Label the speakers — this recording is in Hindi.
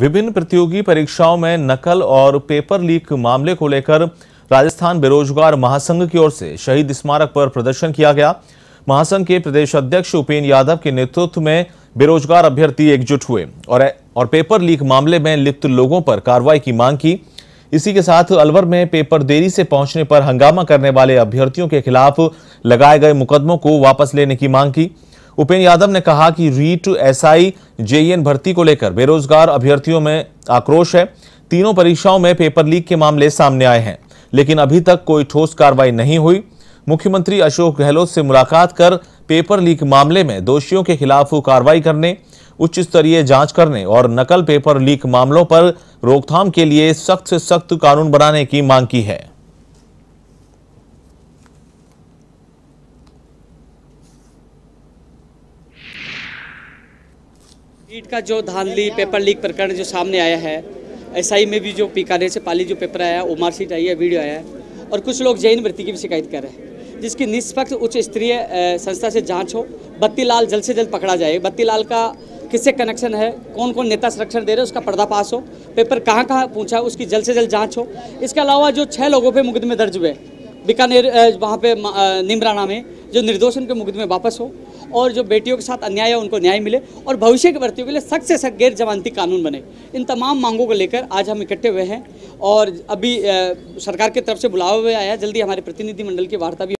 Speaker 1: विभिन्न प्रतियोगी परीक्षाओं में नकल और पेपर लीक मामले को लेकर राजस्थान बेरोजगार महासंघ की ओर से शहीद स्मारक पर प्रदर्शन किया गया महासंघ के प्रदेश अध्यक्ष उपेन्द्र यादव के नेतृत्व में बेरोजगार अभ्यर्थी एकजुट हुए और और पेपर लीक मामले में लिप्त लोगों पर कार्रवाई की मांग की इसी के साथ अलवर में पेपर देरी से पहुंचने पर हंगामा करने वाले अभ्यर्थियों के खिलाफ लगाए गए मुकदमों को वापस लेने की मांग की उपेन्द्र यादव ने कहा कि रीट एसआई जेईएन भर्ती को लेकर बेरोजगार अभ्यर्थियों में आक्रोश है तीनों परीक्षाओं में पेपर लीक के मामले सामने आए हैं लेकिन अभी तक कोई ठोस कार्रवाई नहीं हुई मुख्यमंत्री अशोक गहलोत से मुलाकात कर पेपर लीक मामले में दोषियों के खिलाफ कार्रवाई करने उच्च स्तरीय जांच करने और नकल पेपर लीक मामलों पर रोकथाम के लिए सख्त से सख्त कानून बनाने की मांग की है
Speaker 2: ईट का जो धानली पेपर लीक प्रकरण जो सामने आया है एसआई में भी जो पीकाने से पाली जो पेपर आया वो मार्कशीट आई है वीडियो आया है और कुछ लोग जैन वृत्ति की भी शिकायत कर रहे हैं जिसकी निष्पक्ष उच्च स्तरीय संस्था से जांच हो बत्तीलाल जल्द से जल्द पकड़ा जाए बत्तीलाल का किससे कनेक्शन है कौन कौन नेता संरक्षण दे रहे उसका पर्दाफाश हो पेपर कहाँ कहाँ पूछा उसकी जल्द से जल्द जाँच हो इसके अलावा जो छः लोगों पर मुकदमे दर्ज हुए बीकानेर वहाँ पे निमराना में जो निर्दोष उनके मुकदमे वापस हो और जो बेटियों के साथ अन्याय है उनको न्याय मिले और भविष्य के भर्तियों के लिए सख्त से सख्त गैर जमानती कानून बने इन तमाम मांगों को लेकर आज हम इकट्ठे हुए हैं और अभी सरकार की तरफ से बुलावा हुआ आया जल्दी हमारे प्रतिनिधिमंडल की वार्ता भी